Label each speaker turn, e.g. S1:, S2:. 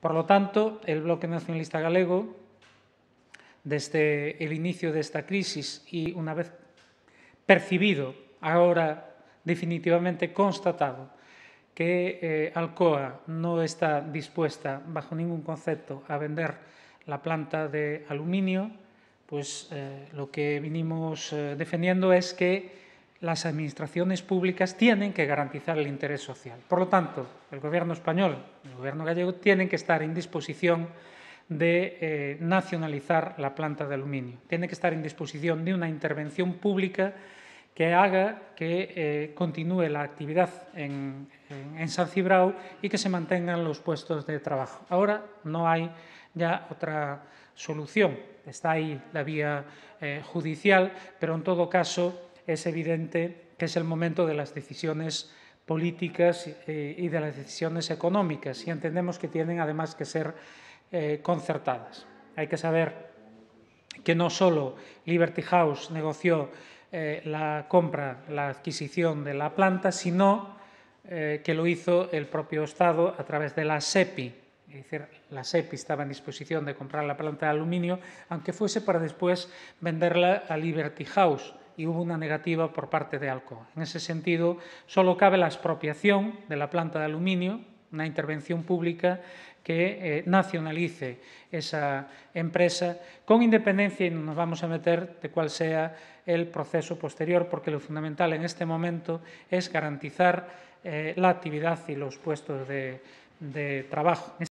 S1: Por lo tanto, el Bloque Nacionalista Galego, desde el inicio de esta crisis y una vez percibido, ahora definitivamente constatado, que eh, Alcoa no está dispuesta bajo ningún concepto a vender la planta de aluminio, pues eh, lo que vinimos eh, defendiendo es que las administraciones públicas tienen que garantizar el interés social. Por lo tanto, el gobierno español, el gobierno gallego, tienen que estar en disposición de eh, nacionalizar la planta de aluminio. Tiene que estar en disposición de una intervención pública que haga que eh, continúe la actividad en, San Cibrao y que se mantengan los puestos de trabajo. Ahora no hay ya otra solución. Está ahí la vía eh, judicial, pero en todo caso es evidente que es el momento de las decisiones políticas eh, y de las decisiones económicas y entendemos que tienen además que ser eh, concertadas. Hay que saber que no solo Liberty House negoció eh, la compra, la adquisición de la planta, sino que lo hizo el propio Estado a través de la SEPI. Es decir, la SEPI estaba en disposición de comprar la planta de aluminio, aunque fuese para después venderla a Liberty House y hubo una negativa por parte de Alcoa. En ese sentido, solo cabe la expropiación de la planta de aluminio, una intervención pública que eh, nacionalice esa empresa, con independencia, y no nos vamos a meter de cuál sea el proceso posterior, porque lo fundamental en este momento es garantizar eh, la actividad y los puestos de trabajo.